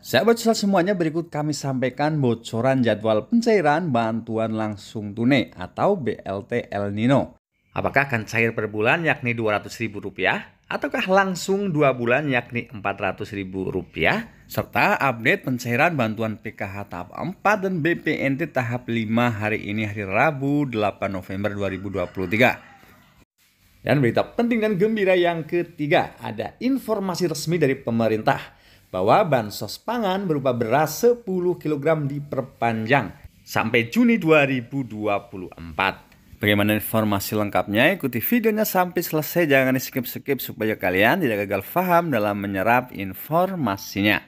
Sahabat sosial semuanya berikut kami sampaikan bocoran jadwal pencairan bantuan langsung tunai atau BLT El Nino. Apakah akan cair per bulan yakni Rp200.000 ataukah langsung 2 bulan yakni Rp400.000 serta update pencairan bantuan PKH tahap 4 dan BPNT tahap 5 hari ini hari Rabu 8 November 2023. Dan berita penting dan gembira yang ketiga, ada informasi resmi dari pemerintah bahwa bansos pangan berupa beras 10 kg diperpanjang sampai Juni 2024. Bagaimana informasi lengkapnya? Ikuti videonya sampai selesai, jangan skip-skip supaya kalian tidak gagal paham dalam menyerap informasinya.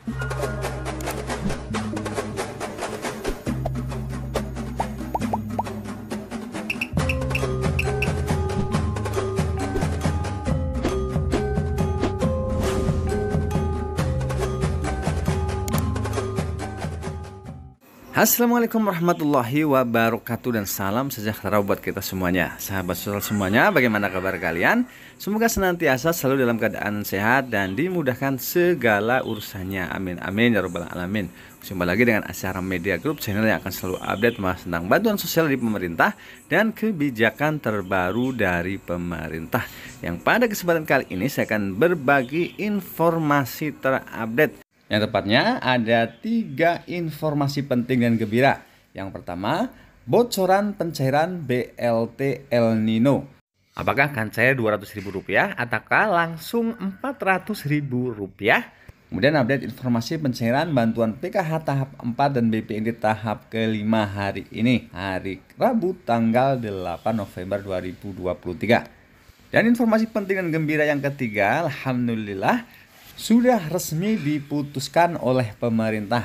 Assalamualaikum warahmatullahi wabarakatuh dan salam sejahtera buat kita semuanya Sahabat sosial semuanya, bagaimana kabar kalian? Semoga senantiasa selalu dalam keadaan sehat dan dimudahkan segala urusannya Amin, amin, ya robbal alamin Jumpa lagi dengan Asyara Media Group, channel yang akan selalu update mas tentang bantuan sosial di pemerintah dan kebijakan terbaru dari pemerintah Yang pada kesempatan kali ini saya akan berbagi informasi terupdate yang tepatnya ada tiga informasi penting dan gembira. Yang pertama, bocoran pencairan BLT El Nino. Apakah akan cair Rp200.000 ataukah langsung Rp400.000? Kemudian update informasi pencairan bantuan PKH tahap 4 dan BPND tahap kelima hari ini, hari Rabu tanggal 8 November 2023. Dan informasi penting dan gembira yang ketiga, Alhamdulillah, sudah resmi diputuskan oleh pemerintah.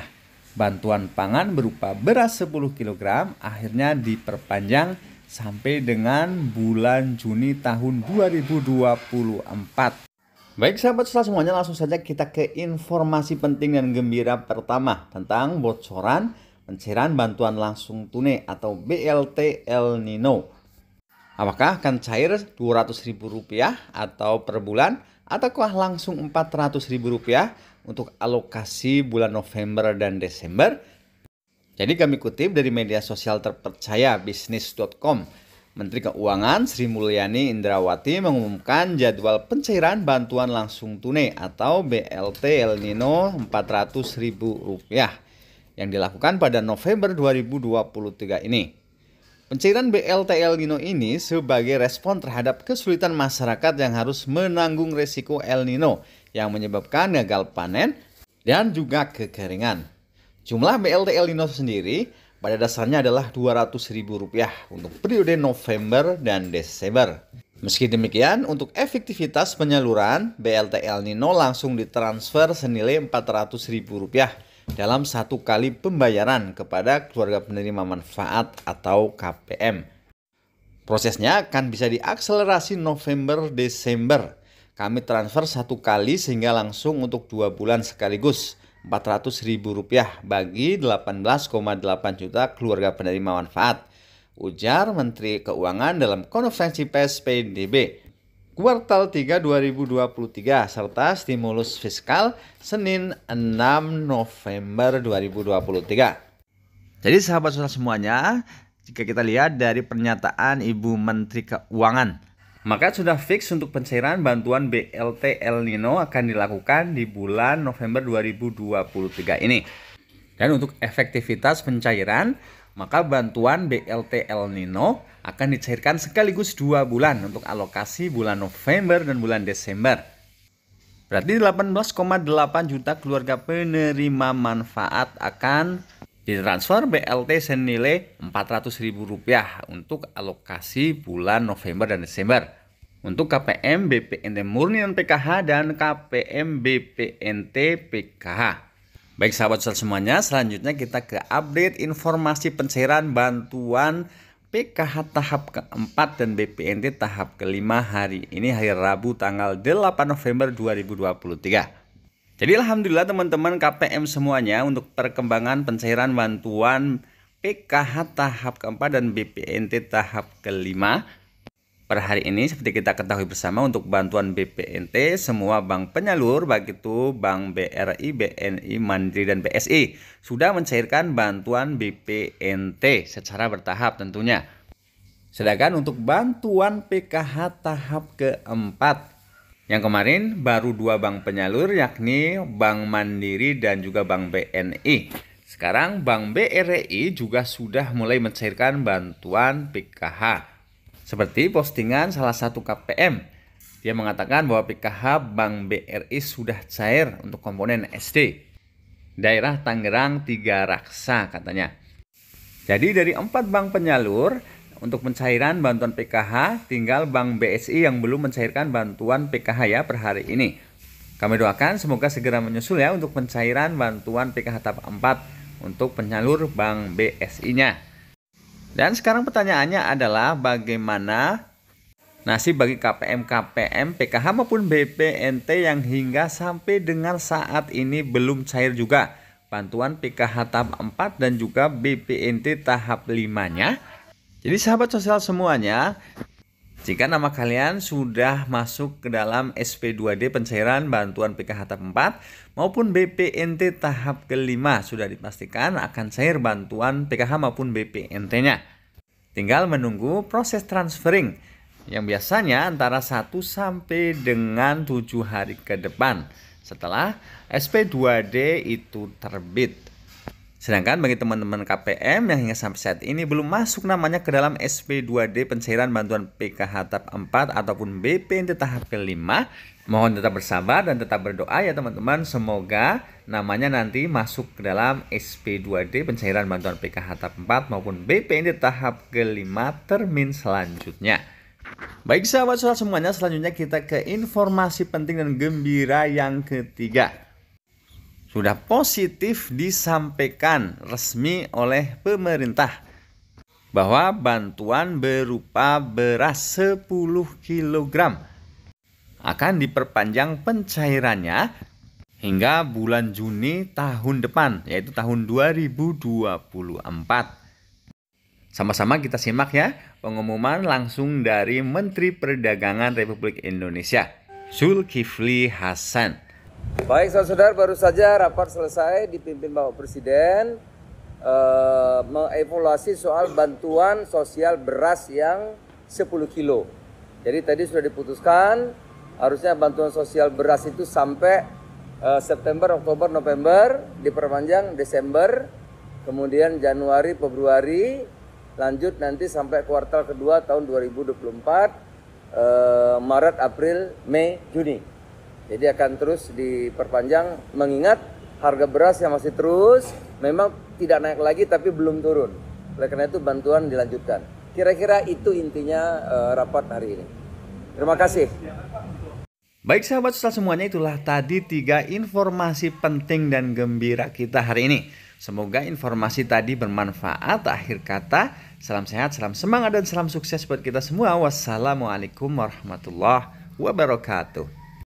Bantuan pangan berupa beras 10 kg akhirnya diperpanjang sampai dengan bulan Juni tahun 2024. Baik sahabat setelah semuanya langsung saja kita ke informasi penting dan gembira pertama tentang bocoran pencairan bantuan langsung tunai atau BLT El Nino. Apakah akan cair Rp200.000 atau per bulan? ataukah langsung Rp400.000 untuk alokasi bulan November dan Desember? Jadi kami kutip dari media sosial terpercaya bisnis.com. Menteri Keuangan Sri Mulyani Indrawati mengumumkan jadwal pencairan bantuan langsung tunai atau BLT El Nino Rp400.000 yang dilakukan pada November 2023 ini. Pencairan BLTL Nino ini sebagai respon terhadap kesulitan masyarakat yang harus menanggung resiko El Nino yang menyebabkan gagal panen dan juga kekeringan. Jumlah BLT El Nino sendiri pada dasarnya adalah Rp200.000 untuk periode November dan Desember. Meski demikian, untuk efektivitas penyaluran, BLT El Nino langsung ditransfer senilai Rp400.000 dalam satu kali pembayaran kepada keluarga penerima manfaat atau KPM. Prosesnya akan bisa diakselerasi November-Desember. Kami transfer satu kali sehingga langsung untuk dua bulan sekaligus. Rp400.000 bagi 18,8 juta keluarga penerima manfaat, ujar Menteri Keuangan dalam konferensi PSPDB kuartal 3 2023 serta stimulus fiskal Senin 6 November 2023. Jadi sahabat saudara semuanya, jika kita lihat dari pernyataan Ibu Menteri Keuangan, maka sudah fix untuk pencairan bantuan BLT El Nino akan dilakukan di bulan November 2023 ini. Dan untuk efektivitas pencairan, maka bantuan BLT El Nino akan dicairkan sekaligus dua bulan untuk alokasi bulan November dan bulan Desember. Berarti 18,8 juta keluarga penerima manfaat akan ditransfer BLT senilai Rp400.000 untuk alokasi bulan November dan Desember. Untuk KPM BPNT murni dan PKH dan KPM BPNT PKH. Baik sahabat semuanya, selanjutnya kita ke update informasi pencairan bantuan PKH tahap keempat dan BPNT tahap kelima hari ini hari Rabu tanggal 8 November 2023. Jadi alhamdulillah teman-teman KPM semuanya untuk perkembangan pencairan bantuan PKH tahap keempat dan BPNT tahap kelima Per hari ini seperti kita ketahui bersama untuk bantuan BPNT semua bank penyalur baik itu Bank BRI, BNI, Mandiri dan BSI sudah mencairkan bantuan BPNT secara bertahap tentunya. Sedangkan untuk bantuan PKH tahap keempat yang kemarin baru dua bank penyalur yakni Bank Mandiri dan juga Bank BNI. Sekarang Bank BRI juga sudah mulai mencairkan bantuan PKH. Seperti postingan salah satu KPM. Dia mengatakan bahwa PKH Bank BRI sudah cair untuk komponen SD. Daerah Tangerang tiga raksa katanya. Jadi dari empat bank penyalur untuk pencairan bantuan PKH tinggal Bank BSI yang belum mencairkan bantuan PKH ya per hari ini. Kami doakan semoga segera menyusul ya untuk pencairan bantuan PKH tahap 4 untuk penyalur Bank BSI-nya. Dan sekarang pertanyaannya adalah bagaimana nasib bagi KPM KPM PKH maupun BPNT yang hingga sampai dengan saat ini belum cair juga bantuan PKH tahap 4 dan juga BPNT tahap 5-nya. Jadi sahabat sosial semuanya, jika nama kalian sudah masuk ke dalam SP2D pencairan bantuan PKH tahap 4 maupun BPNT tahap kelima sudah dipastikan akan cair bantuan PKH maupun BPNT-nya. Tinggal menunggu proses transferring yang biasanya antara 1 sampai dengan 7 hari ke depan setelah SP2D itu terbit. Sedangkan bagi teman-teman KPM yang hingga sampai saat ini belum masuk namanya ke dalam SP2D pencairan bantuan PKH tahap 4 ataupun BPNT tahap kelima, mohon tetap bersabar dan tetap berdoa ya teman-teman. Semoga namanya nanti masuk ke dalam SP2D pencairan bantuan PKH tahap 4 maupun BPNT tahap kelima termin selanjutnya. Baik sahabat sahabat semuanya, selanjutnya kita ke informasi penting dan gembira yang ketiga sudah positif disampaikan resmi oleh pemerintah bahwa bantuan berupa beras 10 kg akan diperpanjang pencairannya hingga bulan Juni tahun depan yaitu tahun 2024. Sama-sama kita simak ya pengumuman langsung dari Menteri Perdagangan Republik Indonesia Zulkifli Hasan. Baik, saudara-saudara, baru saja rapat selesai dipimpin Bapak Presiden eh, mengevaluasi soal bantuan sosial beras yang 10 kilo. Jadi tadi sudah diputuskan harusnya bantuan sosial beras itu sampai eh, September, Oktober, November, diperpanjang Desember, kemudian Januari, Februari, lanjut nanti sampai kuartal kedua tahun 2024, eh, Maret, April, Mei, Juni. Jadi akan terus diperpanjang mengingat harga beras yang masih terus memang tidak naik lagi tapi belum turun. Oleh karena itu bantuan dilanjutkan. Kira-kira itu intinya uh, rapat hari ini. Terima kasih. Baik sahabat setelah semuanya itulah tadi tiga informasi penting dan gembira kita hari ini. Semoga informasi tadi bermanfaat. Akhir kata, salam sehat, salam semangat, dan salam sukses buat kita semua. Wassalamualaikum warahmatullahi wabarakatuh.